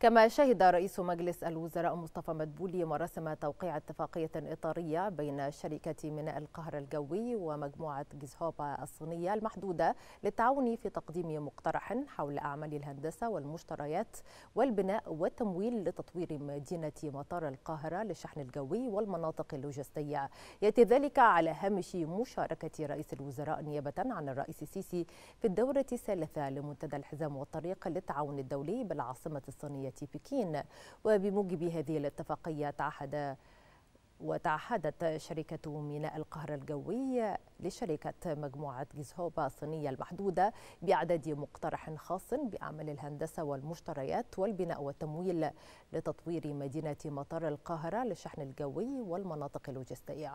كما شهد رئيس مجلس الوزراء مصطفى مدبولي مراسم توقيع اتفاقية إطارية بين شركة ميناء القهر الجوي ومجموعة جيزهوبا الصينية المحدودة للتعاون في تقديم مقترح حول أعمال الهندسة والمشتريات والبناء والتمويل لتطوير مدينة مطار القاهرة للشحن الجوي والمناطق اللوجستية يأتي ذلك على هامش مشاركة رئيس الوزراء نيابة عن الرئيس السيسي في الدورة الثالثة لمنتدى الحزام والطريق للتعاون الدولي بالعاصمة الصينية اتفاقية بكين وبموجب هذه الاتفاقية تعهد وتعهدت شركة ميناء القهر الجوي لشركة مجموعة جيزهوبا الصينية المحدودة بإعداد مقترح خاص بأعمال الهندسة والمشتريات والبناء والتمويل لتطوير مدينة مطار القاهرة للشحن الجوي والمناطق اللوجستية